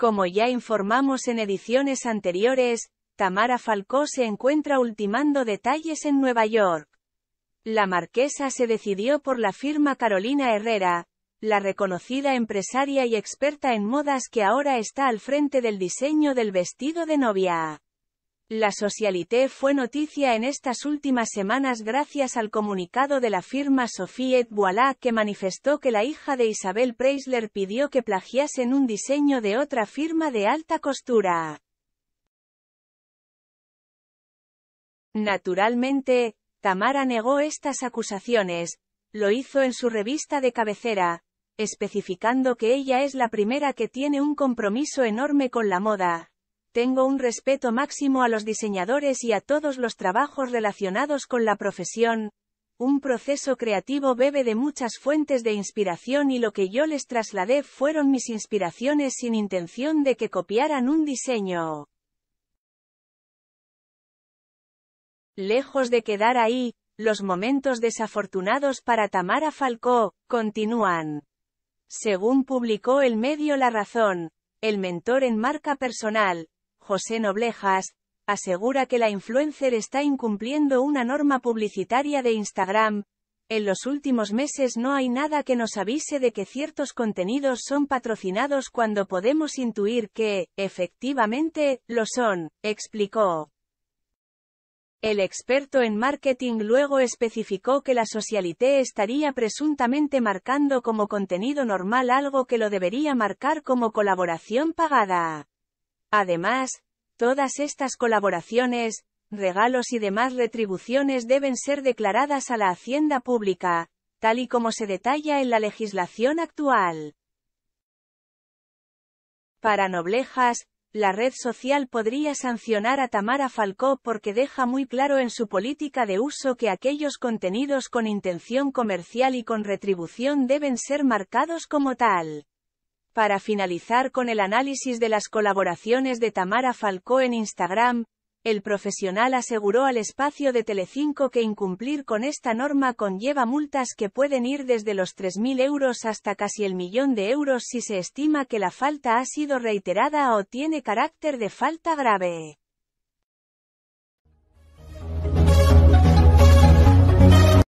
Como ya informamos en ediciones anteriores, Tamara Falcó se encuentra ultimando detalles en Nueva York. La marquesa se decidió por la firma Carolina Herrera, la reconocida empresaria y experta en modas que ahora está al frente del diseño del vestido de novia. La Socialité fue noticia en estas últimas semanas gracias al comunicado de la firma Sophie et Voilà que manifestó que la hija de Isabel Preisler pidió que plagiasen un diseño de otra firma de alta costura. Naturalmente, Tamara negó estas acusaciones, lo hizo en su revista de cabecera, especificando que ella es la primera que tiene un compromiso enorme con la moda, tengo un respeto máximo a los diseñadores y a todos los trabajos relacionados con la profesión. Un proceso creativo bebe de muchas fuentes de inspiración y lo que yo les trasladé fueron mis inspiraciones sin intención de que copiaran un diseño. Lejos de quedar ahí, los momentos desafortunados para Tamara Falcó, continúan. Según publicó el medio La Razón, el mentor en marca personal, José Noblejas, asegura que la influencer está incumpliendo una norma publicitaria de Instagram. En los últimos meses no hay nada que nos avise de que ciertos contenidos son patrocinados cuando podemos intuir que, efectivamente, lo son, explicó. El experto en marketing luego especificó que la socialité estaría presuntamente marcando como contenido normal algo que lo debería marcar como colaboración pagada. Además, todas estas colaboraciones, regalos y demás retribuciones deben ser declaradas a la hacienda pública, tal y como se detalla en la legislación actual. Para Noblejas, la red social podría sancionar a Tamara Falcó porque deja muy claro en su política de uso que aquellos contenidos con intención comercial y con retribución deben ser marcados como tal. Para finalizar con el análisis de las colaboraciones de Tamara Falcó en Instagram, el profesional aseguró al espacio de Telecinco que incumplir con esta norma conlleva multas que pueden ir desde los 3.000 euros hasta casi el millón de euros si se estima que la falta ha sido reiterada o tiene carácter de falta grave.